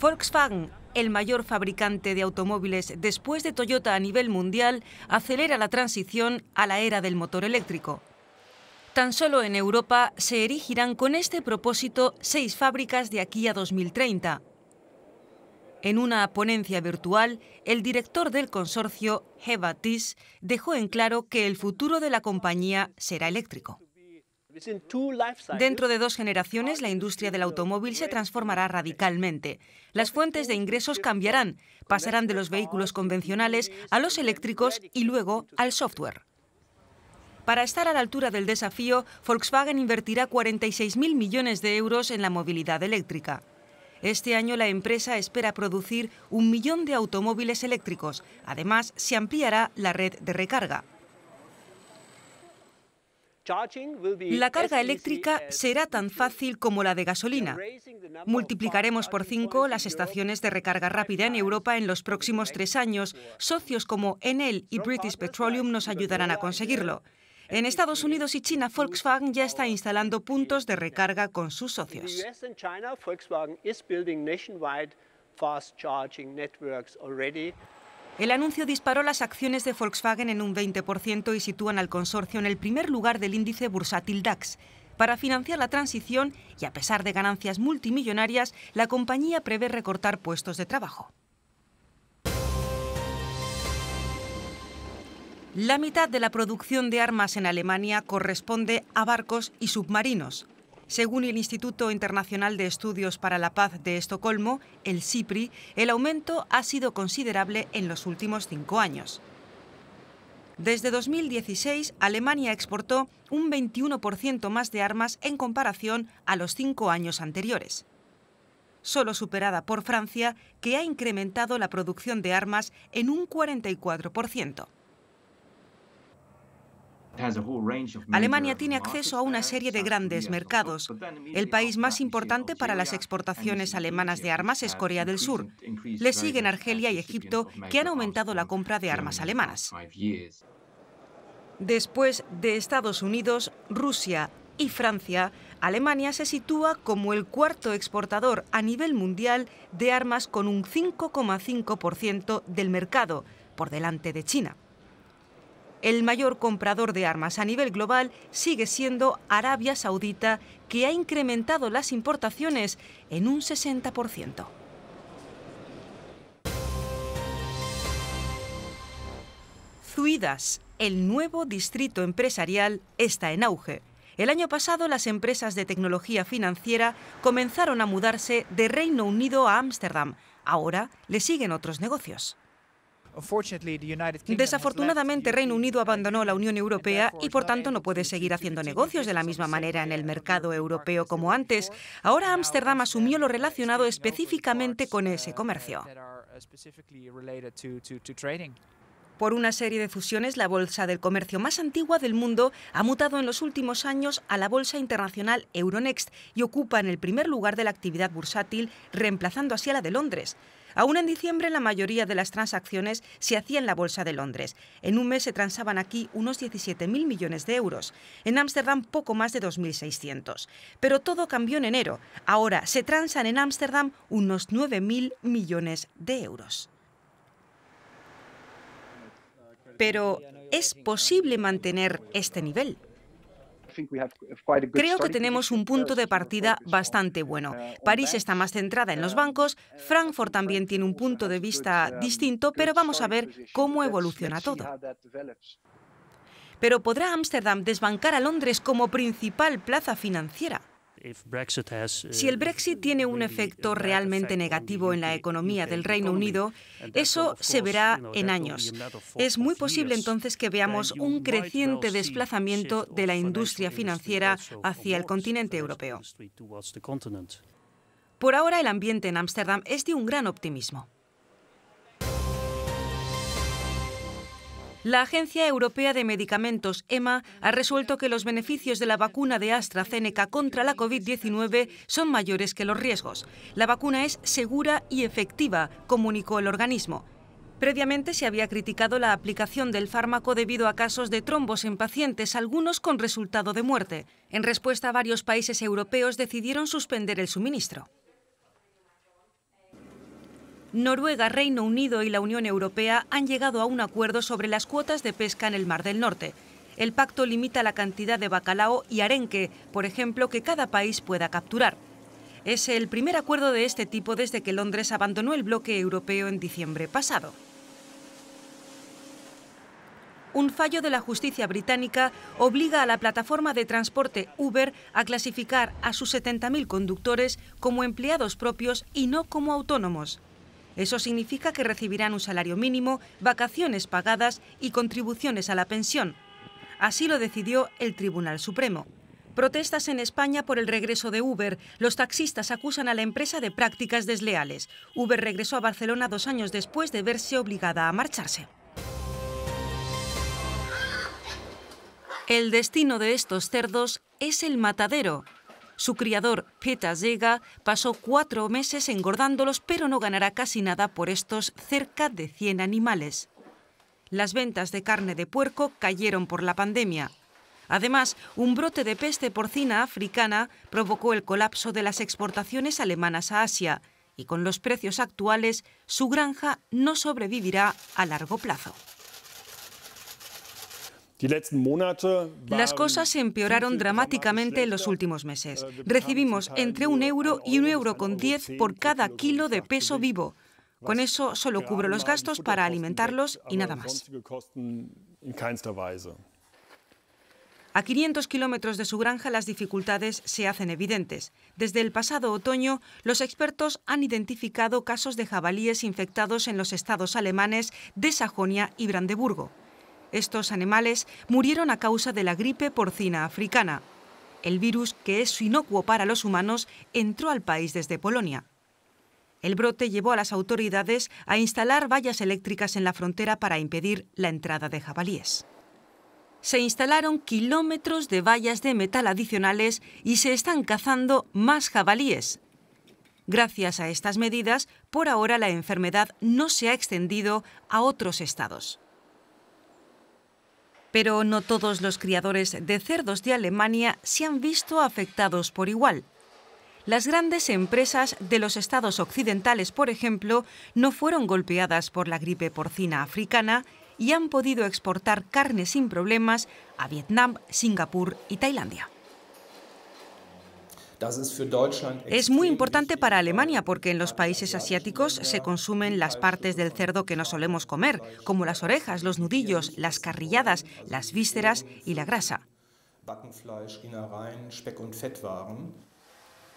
Volkswagen, el mayor fabricante de automóviles después de Toyota a nivel mundial, acelera la transición a la era del motor eléctrico. Tan solo en Europa se erigirán con este propósito seis fábricas de aquí a 2030. En una ponencia virtual, el director del consorcio, Heva Tis, dejó en claro que el futuro de la compañía será eléctrico. Dentro de dos generaciones, la industria del automóvil se transformará radicalmente. Las fuentes de ingresos cambiarán, pasarán de los vehículos convencionales a los eléctricos y luego al software. Para estar a la altura del desafío, Volkswagen invertirá 46.000 millones de euros en la movilidad eléctrica. Este año la empresa espera producir un millón de automóviles eléctricos. Además, se ampliará la red de recarga. La carga e eléctrica será tan fácil como la de gasolina. Multiplicaremos por cinco las estaciones de recarga rápida en Europa en los próximos tres años. Socios como Enel y British Petroleum nos ayudarán a conseguirlo. En Estados Unidos y China, Volkswagen ya está instalando puntos de recarga con sus socios. El anuncio disparó las acciones de Volkswagen en un 20% y sitúan al consorcio en el primer lugar del índice bursátil DAX. Para financiar la transición y a pesar de ganancias multimillonarias, la compañía prevé recortar puestos de trabajo. La mitad de la producción de armas en Alemania corresponde a barcos y submarinos. Según el Instituto Internacional de Estudios para la Paz de Estocolmo, el SIPRI, el aumento ha sido considerable en los últimos cinco años. Desde 2016, Alemania exportó un 21% más de armas en comparación a los cinco años anteriores. Solo superada por Francia, que ha incrementado la producción de armas en un 44%. Alemania tiene acceso a una serie de grandes mercados. El país más importante para las exportaciones alemanas de armas es Corea del Sur. Le siguen Argelia y Egipto, que han aumentado la compra de armas alemanas. Después de Estados Unidos, Rusia y Francia, Alemania se sitúa como el cuarto exportador a nivel mundial de armas con un 5,5% del mercado, por delante de China. El mayor comprador de armas a nivel global sigue siendo Arabia Saudita, que ha incrementado las importaciones en un 60%. Zuidas, el nuevo distrito empresarial, está en auge. El año pasado las empresas de tecnología financiera comenzaron a mudarse de Reino Unido a Ámsterdam. Ahora le siguen otros negocios. Desafortunadamente, Reino Unido abandonó la Unión Europea y, por tanto, no puede seguir haciendo negocios de la misma manera en el mercado europeo como antes. Ahora Ámsterdam asumió lo relacionado específicamente con ese uh, comercio. Uh, por una serie de fusiones, la bolsa del comercio más antigua del mundo ha mutado en los últimos años a la bolsa internacional Euronext y ocupa en el primer lugar de la actividad bursátil, reemplazando así a la de Londres. Aún en diciembre la mayoría de las transacciones se hacían en la Bolsa de Londres. En un mes se transaban aquí unos 17.000 millones de euros, en Ámsterdam poco más de 2.600. Pero todo cambió en enero. Ahora se transan en Ámsterdam unos 9.000 millones de euros. Pero, ¿es posible mantener este nivel? Creo que tenemos un punto de partida bastante bueno. Uh, París está más centrada en los uh, bancos, uh, Frankfurt también tiene un punto de vista um, distinto, pero vamos a ver cómo evoluciona todo. Pero ¿podrá Ámsterdam desbancar a Londres como principal plaza financiera? Uh, si el Brexit tiene un efecto realmente negativo en la economía del Reino Unido, eso se verá en años. Es muy posible entonces que veamos un creciente desplazamiento de la industria financiera hacia el continente europeo. Por ahora el ambiente en Ámsterdam es de un gran optimismo. La Agencia Europea de Medicamentos, EMA, ha resuelto que los beneficios de la vacuna de AstraZeneca contra la COVID-19 son mayores que los riesgos. La vacuna es segura y efectiva, comunicó el organismo. Previamente se había criticado la aplicación del fármaco debido a casos de trombos en pacientes, algunos con resultado de muerte. En respuesta, varios países europeos decidieron suspender el suministro. Noruega, Reino Unido y la Unión Europea han llegado a un acuerdo sobre las cuotas de pesca en el Mar del Norte. El pacto limita la cantidad de bacalao y arenque, por ejemplo, que cada país pueda capturar. Es el primer acuerdo de este tipo desde que Londres abandonó el bloque europeo en diciembre pasado. Un fallo de la justicia británica obliga a la plataforma de transporte Uber a clasificar a sus 70.000 conductores como empleados propios y no como autónomos. Eso significa que recibirán un salario mínimo, vacaciones pagadas y contribuciones a la pensión. Así lo decidió el Tribunal Supremo. Protestas en España por el regreso de Uber. Los taxistas acusan a la empresa de prácticas desleales. Uber regresó a Barcelona dos años después de verse obligada a marcharse. El destino de estos cerdos es el matadero, su criador, Peter Zega, pasó cuatro meses engordándolos, pero no ganará casi nada por estos cerca de 100 animales. Las ventas de carne de puerco cayeron por la pandemia. Además, un brote de peste porcina africana provocó el colapso de las exportaciones alemanas a Asia y con los precios actuales su granja no sobrevivirá a largo plazo. Las cosas se empeoraron dramáticamente en los últimos meses. Äh, Recibimos entre un euro y un euro con diez por cada kilo de peso vivo. Con eso solo cubro los gastos para alimentarlos y nada más. A 500 kilómetros de su granja las dificultades se hacen evidentes. Desde el pasado otoño, los expertos han identificado casos de jabalíes infectados en los estados alemanes de Sajonia y Brandeburgo. Estos animales murieron a causa de la gripe porcina africana. El virus, que es inocuo para los humanos, entró al país desde Polonia. El brote llevó a las autoridades a instalar vallas eléctricas en la frontera para impedir la entrada de jabalíes. Se instalaron kilómetros de vallas de metal adicionales y se están cazando más jabalíes. Gracias a estas medidas, por ahora la enfermedad no se ha extendido a otros estados. Pero no todos los criadores de cerdos de Alemania se han visto afectados por igual. Las grandes empresas de los estados occidentales, por ejemplo, no fueron golpeadas por la gripe porcina africana y han podido exportar carne sin problemas a Vietnam, Singapur y Tailandia. Es muy importante para Alemania porque en los países asiáticos se consumen las partes del cerdo que no solemos comer, como las orejas, los nudillos, las carrilladas, las vísceras y la grasa.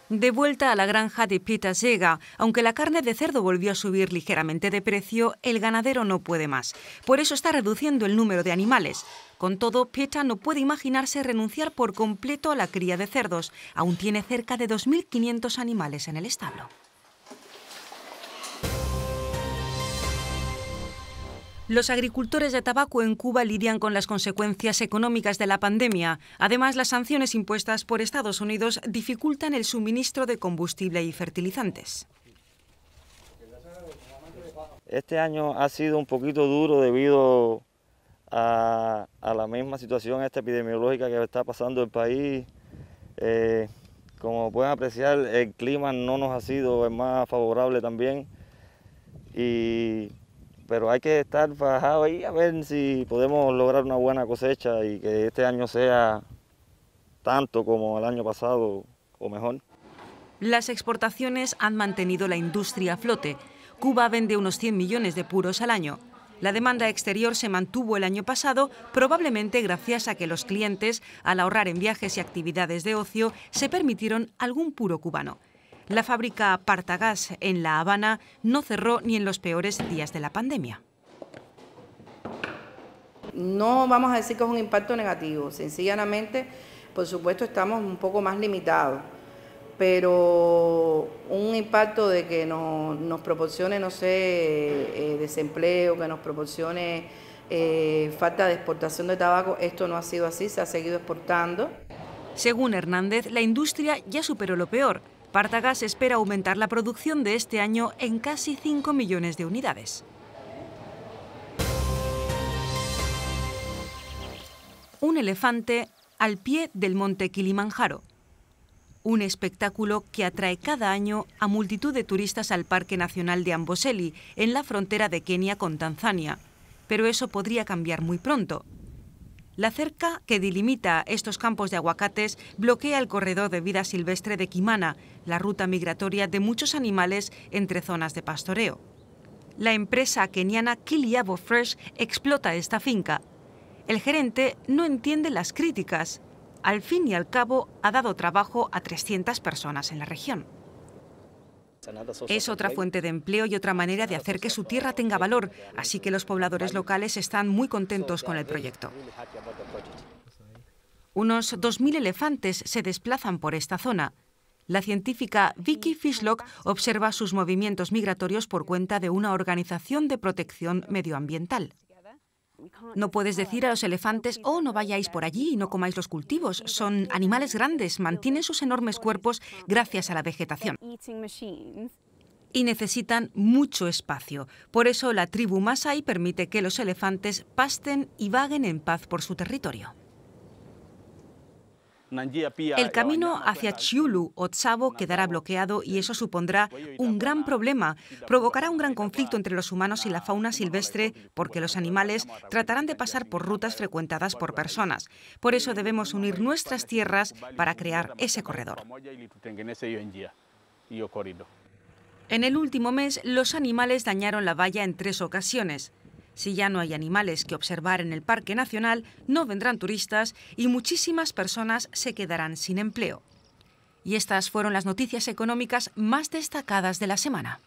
De vuelta a la granja de Pita Sega, aunque la carne de cerdo volvió a subir ligeramente de precio, el ganadero no puede más. Por eso está reduciendo el número de animales. Con todo, Pita no puede imaginarse renunciar por completo a la cría de cerdos. Aún tiene cerca de 2.500 animales en el establo. Los agricultores de tabaco en Cuba lidian con las consecuencias económicas de la pandemia. Además, las sanciones impuestas por Estados Unidos dificultan el suministro de combustible y fertilizantes. Este año ha sido un poquito duro debido a, la misma situación esta epidemiológica que está pasando el país. Eh, como pueden apreciar, el clima no nos ha sido más favorable también. Y pero hay que estar bajado ahí a ver si podemos lograr una buena cosecha y que este año sea tanto como el año pasado o mejor. Las exportaciones han mantenido la industria a flote. Cuba vende unos 100 millones de puros al año. La demanda exterior se mantuvo el año pasado, probablemente gracias a que los clientes, al ahorrar en viajes y actividades de ocio, se permitieron algún puro cubano. La fábrica Partagas en La Habana no cerró ni en los peores días de la pandemia. No vamos a decir que es un impacto negativo, sencillamente, por supuesto, estamos un poco más limitados, pero un impacto de que nos, nos proporcione, no sé, eh, desempleo, que nos proporcione eh, falta de exportación de tabaco, esto no ha sido así, se ha seguido exportando. Según Hernández, la industria ya superó lo peor, Partagas espera aumentar la producción de este año en casi 5 millones de unidades. Un elefante al pie del monte Kilimanjaro. Un espectáculo que atrae cada año a multitud de turistas al Parque Nacional de Amboseli, en la frontera de Kenia con Tanzania. Pero eso podría cambiar muy pronto. La cerca que delimita estos campos de aguacates bloquea el corredor de vida silvestre de kimana la ruta migratoria de muchos animales entre zonas de pastoreo. La empresa keniana Kiliabo Fresh explota esta finca. El gerente no entiende las críticas. Al fin y al cabo, ha dado trabajo a 300 personas en la región. Es otra fuente de empleo y otra manera de hacer que su tierra tenga valor, así que los pobladores locales están muy contentos con el proyecto. Unos 2.000 elefantes se desplazan por esta zona. La científica Vicky Fishlock observa sus movimientos migratorios por cuenta de una organización de protección medioambiental. No puedes decir a los elefantes, oh, no vayáis por allí y no comáis los cultivos. Son animales grandes, mantienen sus enormes cuerpos gracias a la vegetación. Y necesitan mucho espacio. Por eso la tribu Masai permite que los elefantes pasten y vaguen en paz por su territorio. El camino hacia Chiulu o Tsavo quedará bloqueado y eso supondrá un gran problema. Provocará un gran conflicto entre los humanos y la fauna silvestre porque los animales tratarán de pasar por rutas frecuentadas por personas. Por eso debemos unir nuestras tierras para crear ese corredor. En el último mes, los animales dañaron la valla en tres ocasiones. Si ya no hay animales que observar en el Parque Nacional, no vendrán turistas y muchísimas personas se quedarán sin empleo. Y estas fueron las noticias económicas más destacadas de la semana.